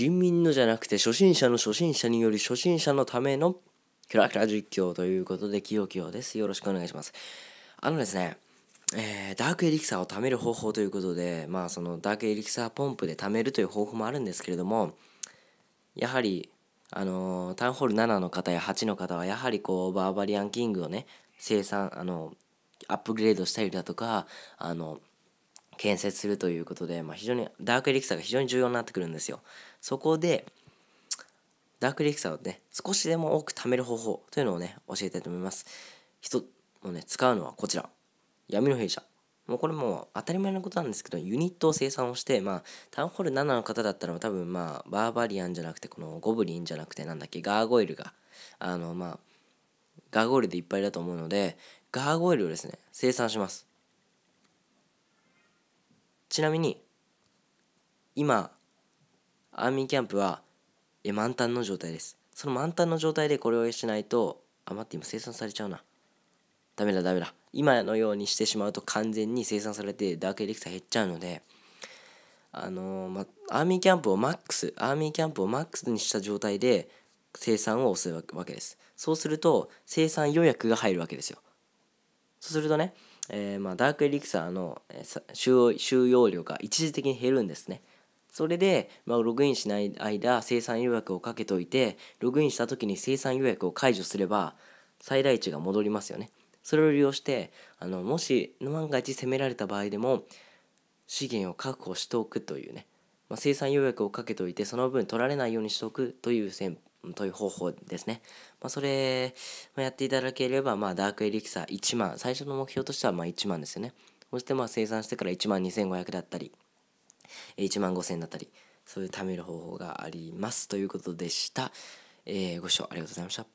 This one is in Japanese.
人民のじゃなくて初心者の初心者により初心者のためのキラキラ実況ということで、きよきよです。よろしくお願いします。あのですね、えー、ダークエリクサーを貯める方法ということで、まあそのダークエリクサーポンプで貯めるという方法もあるんですけれども、やはり、あのー、タウンホール7の方や8の方は、やはりこう、バーバリアンキングをね、生産、あの、アップグレードしたりだとか、あの、建設するということで、まあ、非常にダークエリクサーが非常に重要になってくるんですよ。そこでダークエリクサーをね少しでも多く貯める方法というのをね教えたいと思います。人もね使うのはこちら闇の弊社もうこれも当たり前のことなんですけどユニットを生産をしてまあタウンホール7の方だったら多分まあバーバリアンじゃなくてこのゴブリンじゃなくてなんだっけガーゴイルがあのまあガーゴイルでいっぱいだと思うのでガーゴイルをですね生産しますちなみに今アーミーキャンプはえ満タンの状態ですその満タンの状態でこれをしないとあって今生産されちゃうなダメだダメだ今のようにしてしまうと完全に生産されてダークエリクサー減っちゃうのであのー、まアーミーキャンプをマックスアーミーキャンプをマックスにした状態で生産を押すわけですそうすると生産予約が入るわけですよそうするとねえー、まあ、ダークエリクサーの収収容量が一時的に減るんですね。それで、まあ、ログインしない間生産予約をかけといてログインした時に生産予約を解除すれば最大値が戻りますよね。それを利用してあのもし万が一攻められた場合でも資源を確保しておくというね、まあ、生産予約をかけといてその分取られないようにしておくという戦という方法ですね。まあ、それ、まやっていただければ、まあ、ダークエリクサー1万、最初の目標としてはま1万ですよね。そしてまあ生産してから1万2500だったり、1万5000だったり、そういう貯める方法があります。ということでした。えー、ご視聴ありがとうございました。